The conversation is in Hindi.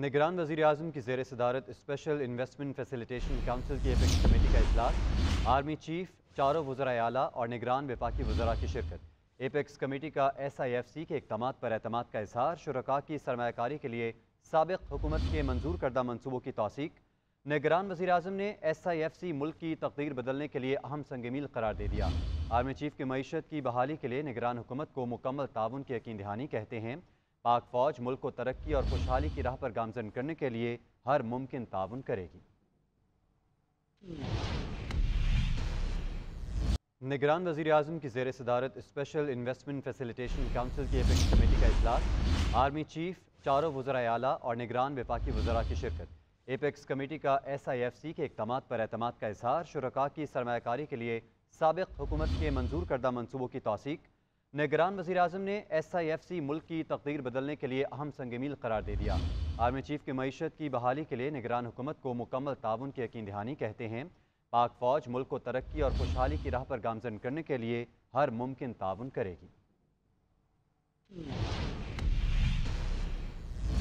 निगरान वजी अजम की जेर सदारत स्पेशल इन्वेस्टमेंट फैसिलिटेशन काउंसिल की एपेक्स कमेटी का अजलास आर्मी चीफ चारों वजरा आला और निगरान विपाकी वजरा की शिरकत एपेक्स कमेटी का एस आई एफ सी के इकदाम पर अहतम का इजहार शुरा की सरमाकारी के लिए सबक हुकूमत के मंजूर करदा मनसूबों की तोसीक निगरान वजी अजम ने एस आई एफ सी मुल्क की तकदीर बदलने के लिए अहम संगमील करार दे दिया आर्मी चीफ की मीशत की बहाली के लिए निगरान हुकूमत को मुकम्मल ताउन की यकीन दहानी कहते हैं पाक फौज मुल्क को तरक्की और खुशहाली की राह पर गामजन करने के लिए हर मुमकिन ताउन करेगी निगरान वजी अजम की जेर सदारत स्पेशल इन्वेस्टमेंट फैसिलिटेशन काउंसिल की एपिक्स कमेटी का अजलास आर्मी चीफ चारों वजरा आला और निगरान विफाकी वजरा की शिरकत एपेक्स कमेटी का एस आई एफ सी के इकदाम पर अहतम का इजहार शुरा की सरमाकारी के लिए सबक हुकूमत के मंजूर करदा मनसूबों की तोसीक निगरान वजी अजम ने एस आई एफ सी मुल्क की तकदीर बदलने के लिए अहम संग मील करार दे दिया आर्मी चीफ की मीशत की बहाली के लिए निगरान हुकूमत को मुकम्मल ताउन की यकीन दहानी कहते हैं पाक फौज मुल्क को तरक्की और खुशहाली की राह पर गामजन करने के लिए हर मुमकिन ताउन करेगी